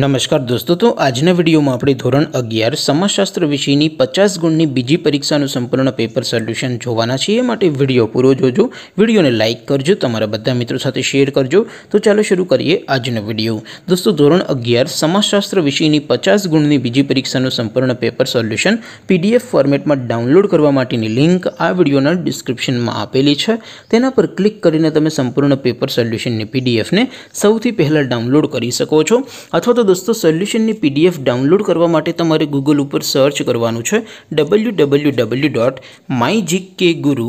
नमस्कार दोस्तों तो आज ने वीडियो में अपनी ધોરણ 11 સમાજશાસ્ત્ર વિષયની 50 ગુણની બીજી પરીક્ષાનો સંપૂર્ણ પેપર સોલ્યુશન જોવાના છે માટે વિડિયો પૂરો જોજો વિડિયોને લાઈક કરજો તમારા બધા મિત્રો સાથે શેર કરજો તો ચાલો શરૂ કરીએ આજનો વિડિયો दोस्तों ધોરણ 11 સમાજશાસ્ત્ર વિષયની 50 ગુણની બીજી પરીક્ષાનો સંપૂર્ણ પેપર સોલ્યુશન PDF ફોર્મેટમાં ડાઉનલોડ કરવા માટેની લિંક આ વિડિયોના ડિસ્ક્રિપ્શનમાં આપેલી છે તેના પર ક્લિક કરીને તમે સંપૂર્ણ પેપર સોલ્યુશન ને PDF ને સૌથી પહેલા ડાઉનલોડ કરી શકો છો તો દોસ્તો સોલ્યુશન ની પીડીએફ ડાઉનલોડ કરવા માટે તમારે Google ઉપર સર્ચ કરવાનું છે www.mygkguru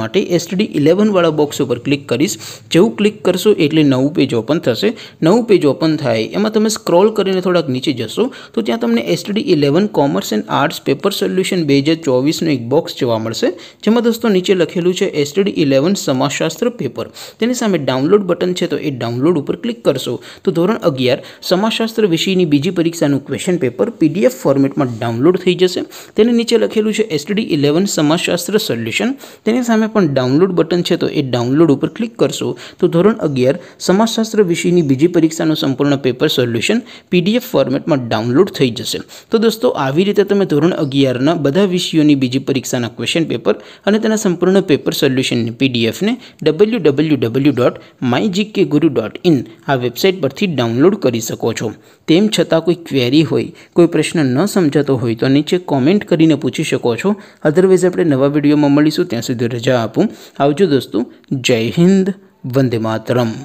માટે STD 11 વાળો બોક્સ ઉપર ક્લિક કરિસ જેવું ક્લિક કરશું એટલે નવું પેજ ઓપન થશે નવું પેજ ઓપન થાય એમાં તમે સ્ક્રોલ કરીને થોડક નીચે જશો તો ત્યાં તમને STD 11 commerce and arts paper solution 2024 નો એક બોક્સ જોવા મળશે જેમાં દોસ્તો નીચે લખેલું છે STD 11 સમાજશાસ્ત્ર પેપર તેની સામે ડાઉનલોડ બટન છે તો એ ડાઉનલોડ ઉપર ક્લિક કરશો તો ધોરણ 11 સમાજશાસ્ત્ર વિષયની બીજી પરીક્ષાનું ક્વેશ્ચન પેપર PDF ફોર્મેટમાં ડાઉનલોડ થઈ જશે તેની નીચે લખેલું છે STD 11 સમાજશાસ્ત્ર સોલ્યુશન તેની સામે પણ ડાઉનલોડ બટન છે તો એ ડાઉનલોડ ઉપર ક્લિક કરશો તો ધોરણ અગિયાર સમાજશાસ્ત્ર વિષયની બીજી પરીક્ષાનું સંપૂર્ણ પેપર સોલ્યુશન પીડીએફ ફોર્મેટમાં ડાઉનલોડ થઈ જશે તો દોસ્તો આવી રીતે તમે ધોરણ અગિયારના બધા વિષયોની બીજી પરીક્ષાના ક્વેશ્ચન પેપર અને તેના સંપૂર્ણ પેપર સોલ્યુશનની પીડીએફને W W W dot my GK guru dot in આ વેબસાઇટ પરથી ડાઉનલોડ કરી શકો છો તેમ છતાં કોઈ ક્વેરી હોય કોઈ પ્રશ્ન ન સમજાતો હોય તો નીચે કોમેન્ટ કરીને પૂછી શકો છો અધરવાઇઝ આપણે નવા વિડીયોમાં મળીશું ત્યાં સુધી मिर्जा आपू आवजो दोस्तों जय हिंद वंदे मातरम